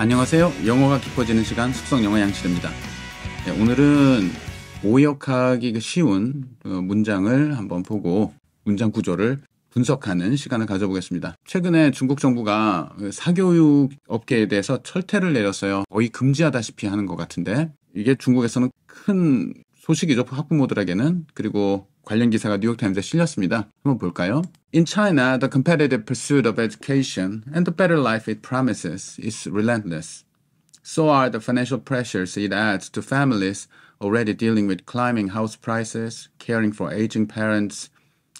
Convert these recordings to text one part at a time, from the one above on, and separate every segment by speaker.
Speaker 1: 안녕하세요. 영어가 깊어지는 시간 숙성 영어 양실입니다. 네, 오늘은 오역하기 쉬운 어, 문장을 한번 보고 문장 구조를 분석하는 시간을 가져보겠습니다. 최근에 중국 정부가 사교육 업계에 대해서 철퇴를 내렸어요. 거의 금지하다시피 하는 것 같은데 이게 중국에서는 큰 소식이죠. 학부모들에게는 그리고 관련 기사가 뉴욕타임즈에 실렸습니다. 한번 볼까요? In China, the competitive pursuit of education and the better life it promises is relentless. So are the financial pressures it adds to families already dealing with climbing house prices, caring for aging parents,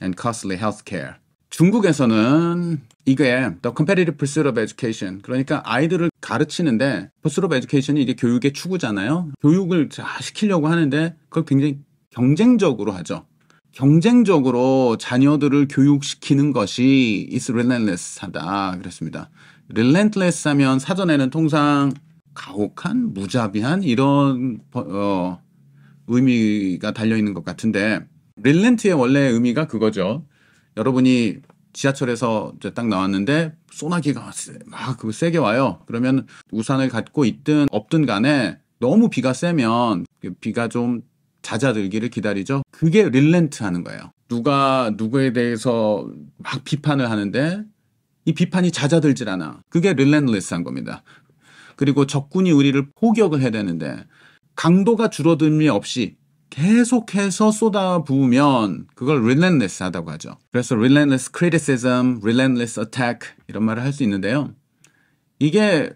Speaker 1: and costly health care. 중국에서는 이게 The Competitive Pursuit of Education 그러니까 아이들을 가르치는데 Pursuit of Education이 이게 교육의 추구잖아요. 교육을 잘 시키려고 하는데 그걸 굉장히 경쟁적으로 하죠. 경쟁적으로 자녀들을 교육시키는 것이 is relentless하다 그랬습니다. relentless 하면 사전에는 통상 가혹한, 무자비한 이런 어, 의미가 달려 있는 것 같은데 릴렌트의 원래 의미가 그거죠. 여러분이 지하철에서 딱 나왔는데 소나기가 막 그 세게 와요. 그러면 우산을 갖고 있든 없든 간에 너무 비가 세면 비가 좀 잦아들기를 기다리죠. 그게 릴렌트 하는 거예요. 누가 누구에 대해서 막 비판을 하는데 이 비판이 잦아들질 않아. 그게 릴렌트리스한 겁니다. 그리고 적군이 우리를 포격을 해야 되는데 강도가 줄어듦이 없이 계속해서 쏟아부으면 그걸 relentless 하다고 하죠. 그래서 relentless criticism, relentless attack 이런 말을 할 수 있는데요. 이게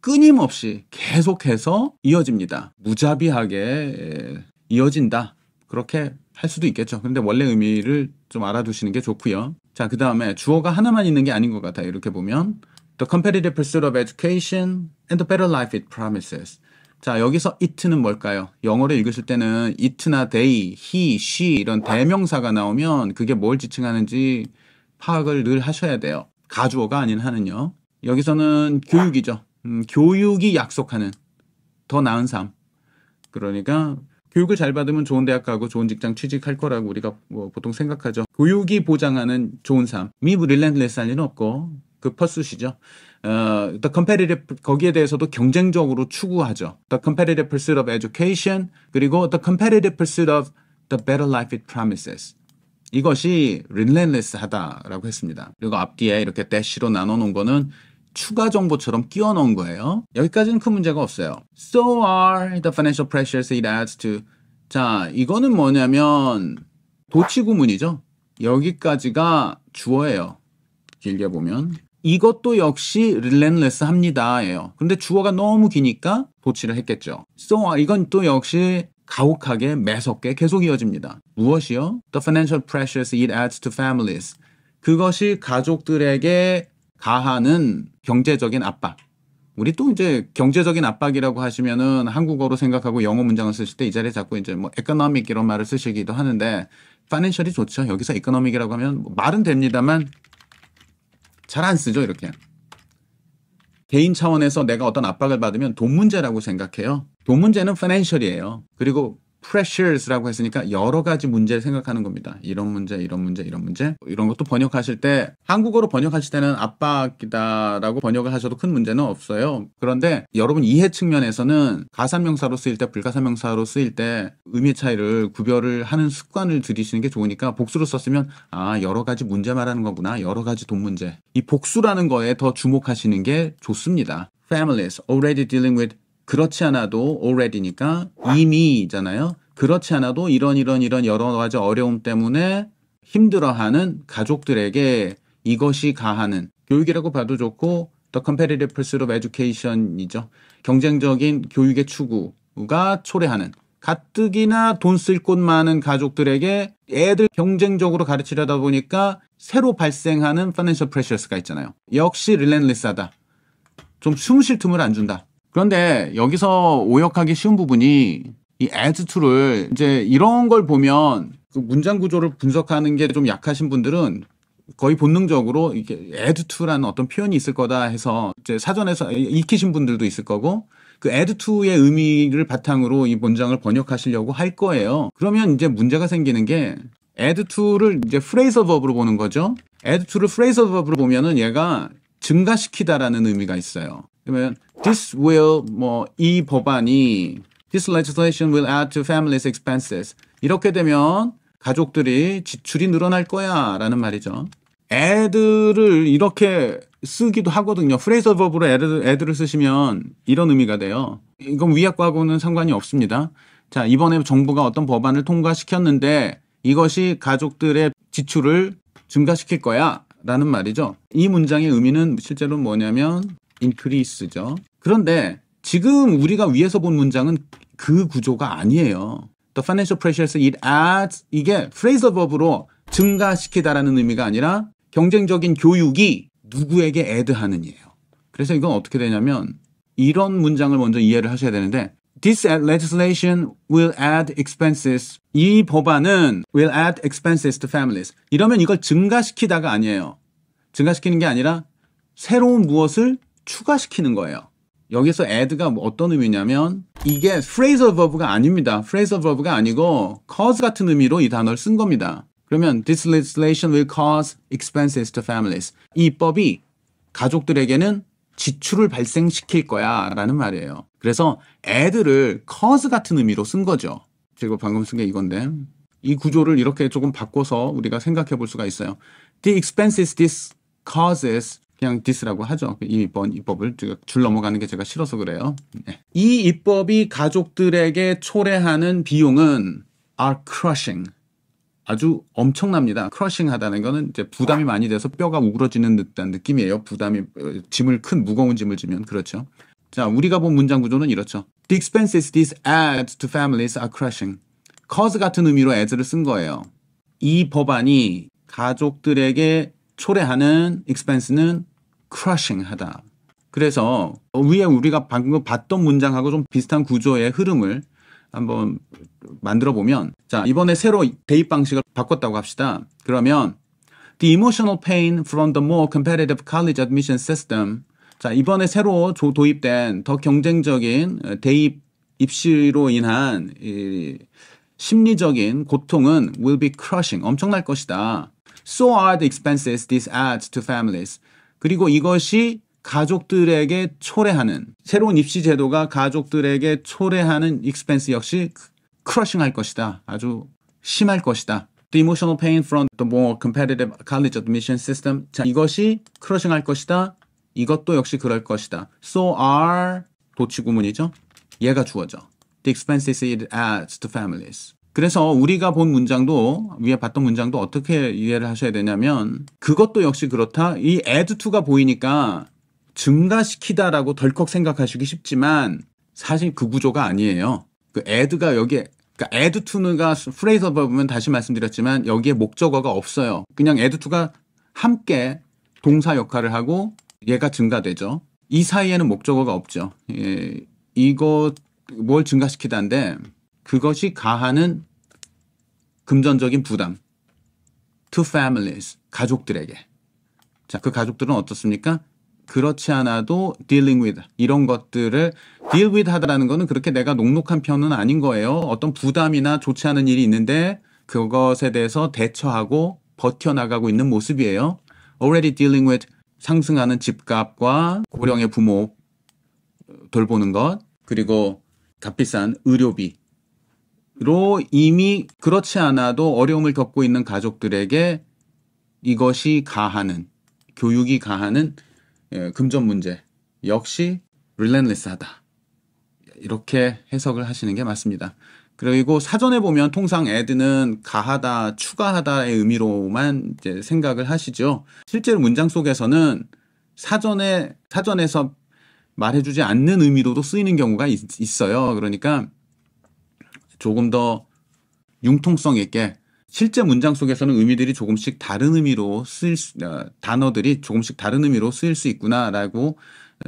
Speaker 1: 끊임없이 계속해서 이어집니다. 무자비하게 이어진다. 그렇게 할 수도 있겠죠. 근데 원래 의미를 좀 알아두시는 게 좋고요. 자, 그 다음에 주어가 하나만 있는 게 아닌 것 같아요. 이렇게 보면 The competitive pursuit of education and the better life it promises. 자, 여기서 it는 뭘까요? 영어로 읽으실 때는 it나 they, he, she 이런 대명사가 나오면 그게 뭘 지칭하는지 파악을 늘 하셔야 돼요. 가주어가 아닌 하는요. 여기서는 교육이죠. 음, 교육이 약속하는 더 나은 삶. 그러니까 교육을 잘 받으면 좋은 대학 가고 좋은 직장 취직할 거라고 우리가 뭐 보통 생각하죠. 교육이 보장하는 좋은 삶이 릴랜드레스 할 일은 없고 그 퍼스시죠. 어, the competitive 거기에 대해서도 경쟁적으로 추구하죠. The competitive pursuit of education 그리고 the competitive pursuit of the better life it promises. 이것이 relentless하다라고 했습니다. 그리고 앞뒤에 이렇게 대시로 나눠 놓은 거는 추가 정보처럼 끼워 놓은 거예요. 여기까지는 큰 문제가 없어요. So are the financial pressures it adds to. 자, 이거는 뭐냐면 도치구문이죠. 여기까지가 주어예요. 길게 보면. 이것도 역시 relentless 합니다예요. 근데 주어가 너무 기니까 도치를 했겠죠. So are, 이건 또 역시 가혹하게 매섭게 계속 이어집니다. 무엇이요? The financial pressures it adds to families. 그것이 가족들에게 가하는 경제적인 압박. 우리 또 이제 경제적인 압박이라고 하시면은 한국어로 생각하고 영어 문장을 쓰실 때 이 자리에 자꾸 이제 뭐 economic 이런 말을 쓰시기도 하는데 파이낸셜이 좋죠. 여기서 economic이라고 하면 뭐 말은 됩니다만 잘 안 쓰죠. 이렇게. 개인 차원에서 내가 어떤 압박을 받으면 돈 문제라고 생각해요. 돈 문제는 파이낸셜이에요. 그리고 pressures라고 했으니까 여러 가지 문제를 생각하는 겁니다. 이런 문제, 이런 문제, 이런 문제. 이런 것도 번역하실 때 한국어로 번역하실 때는 압박이다라고 번역을 하셔도 큰 문제는 없어요. 그런데 여러분 이해 측면에서는 가산명사로 쓰일 때 불가산명사로 쓰일 때 의미 차이를 구별을 하는 습관을 들이시는 게 좋으니까 복수로 썼으면 아, 여러 가지 문제 말하는 거구나. 여러 가지 돈 문제. 이 복수라는 거에 더 주목하시는 게 좋습니다. Families already dealing with 그렇지 않아도 already니까 이미잖아요. 그렇지 않아도 이런 이런 이런 여러 가지 어려움 때문에 힘들어하는 가족들에게 이것이 가하는 교육이라고 봐도 좋고 The Competitive Pursuit of Education이죠. 경쟁적인 교육의 추구가 초래하는 가뜩이나 돈 쓸 곳 많은 가족들에게 애들 경쟁적으로 가르치려다 보니까 새로 발생하는 financial pressures가 있잖아요. 역시 relentless하다. 좀 숨 쉴 틈을 안 준다. 그런데 여기서 오역하기 쉬운 부분이 이 as to를 이제 이런 걸 보면 그 문장 구조를 분석하는 게 좀 약하신 분들은 거의 본능적으로 이게 add to라는 어떤 표현이 있을 거다 해서 이제 사전에서 익히신 분들도 있을 거고 그 add to의 의미를 바탕으로 이 문장을 번역하시려고 할 거예요. 그러면 이제 문제가 생기는 게 add to를 이제 phrasal verb로 보는 거죠. add to를 phrasal verb로 보면은 얘가 증가시키다라는 의미가 있어요. 그러면 this will 뭐 이 법안이 this legislation will add to families expenses 이렇게 되면 가족들이 지출이 늘어날 거야라는 말이죠. 애들을 이렇게 쓰기도 하거든요. 프레이저 버브로 애들, 애들을 쓰시면 이런 의미가 돼요. 이건 위약과하고는 상관이 없습니다. 자, 이번에 정부가 어떤 법안을 통과시켰는데 이것이 가족들의 지출을 증가시킬 거야. 라는 말이죠. 이 문장의 의미는 실제로 뭐냐면 increase죠. 그런데 지금 우리가 위에서 본 문장은 그 구조가 아니에요. The financial pressures it adds 이게 phrasal verb로 증가시키다라는 의미가 아니라 경쟁적인 교육이 누구에게 add하는이에요. 그래서 이건 어떻게 되냐면 이런 문장을 먼저 이해를 하셔야 되는데 This legislation will add expenses. 이 법안은 will add expenses to families. 이러면 이걸 증가시키다가 아니에요. 증가시키는 게 아니라 새로운 무엇을 추가시키는 거예요. 여기서 add가 뭐 어떤 의미냐면 이게 phrasal verb가 아닙니다. phrasal verb가 아니고 cause 같은 의미로 이 단어를 쓴 겁니다. 그러면 this legislation will cause expenses to families. 이법이 가족들에게는 지출을 발생시킬 거야 라는 말이에요. 그래서 add를 cause 같은 의미로 쓴 거죠. 제가 방금 쓴 게 이건데 이 구조를 이렇게 조금 바꿔서 우리가 생각해 볼 수가 있어요. The expenses this causes 그냥 디스라고 하죠. 그 이 입법, 을줄 넘어가는 게 제가 싫어서 그래요. 네. 이 입법이 가족들에게 초래하는 비용은 are crushing. 아주 엄청납니다. 크러싱 하다는 거는 이제 부담이 많이 돼서 뼈가 우그러지는 듯한 느낌이에요. 부담이 어, 짐을 큰 무거운 짐을 지면 그렇죠. 자, 우리가 본 문장 구조는 이렇죠. The expenses these adds to families are crushing. cause 같은 의미로 as를 쓴 거예요. 이 법안이 가족들에게 초래하는 expense는 crushing하다. 그래서 위에 우리가 방금 봤던 문장하고 좀 비슷한 구조의 흐름을 한번 만들어 보면 자 이번에 새로 대입 방식을 바꿨다고 합시다. 그러면 the emotional pain from the more competitive college admission system 자 이번에 새로 조, 도입된 더 경쟁적인 대입 입시로 인한 이 심리적인 고통은 will be crushing 엄청날 것이다. So are the expenses this adds to families. 그리고 이것이 가족들에게 초래하는 새로운 입시 제도가 가족들에게 초래하는 익스펜스 역시 크러싱할 것이다. 아주 심할 것이다. The emotional pain from the more competitive college admission system. 자, 이것이 크러싱할 것이다. 이것도 역시 그럴 것이다. So are 도치구문이죠. 얘가 주어져. The expenses it adds to families. 그래서 우리가 본 문장도 위에 봤던 문장도 어떻게 이해를 하셔야 되냐면 그것도 역시 그렇다. 이 add투가 보이니까 증가시키다라고 덜컥 생각하시기 쉽지만 사실 그 구조가 아니에요. 그 add가 여기에 그러니까 addto가 프레이서 보면 다시 말씀드렸지만 여기에 목적어가 없어요. 그냥 addto가 함께 동사 역할을 하고 얘가 증가되죠. 이 사이에는 목적어가 없죠. 예, 이거 뭘 증가시키다인데 그것이 가하는 금전적인 부담 to families 가족들에게 자 그 가족들은 어떻습니까? 그렇지 않아도 dealing with 이런 것들을 deal with 하다라는 거는 그렇게 내가 녹록한 편은 아닌 거예요. 어떤 부담이나 좋지 않은 일이 있는데 그것에 대해서 대처하고 버텨나가고 있는 모습이에요. already dealing with 상승하는 집값과 고령의 부모 돌보는 것 그리고 값비싼 의료비 로 이미 그렇지 않아도 어려움을 겪고 있는 가족들에게 이것이 가하는 교육이 가하는 예, 금전 문제 역시 릴렌리스하다 이렇게 해석을 하시는 게 맞습니다. 그리고 사전에 보면 통상 애드는 가하다, 추가하다의 의미로만 이제 생각을 하시죠. 실제로 문장 속에서는 사전에 사전에서 말해주지 않는 의미로도 쓰이는 경우가 있, 있어요. 그러니까 조금 더 융통성 있게 실제 문장 속에서는 의미들이 조금씩 다른 의미로 쓰일 수, 어, 단어들이 조금씩 다른 의미로 쓰일 수 있구나라고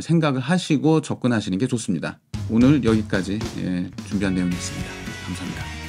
Speaker 1: 생각을 하시고 접근하시는 게 좋습니다. 오늘 여기까지 예, 준비한 내용이었습니다. 감사합니다.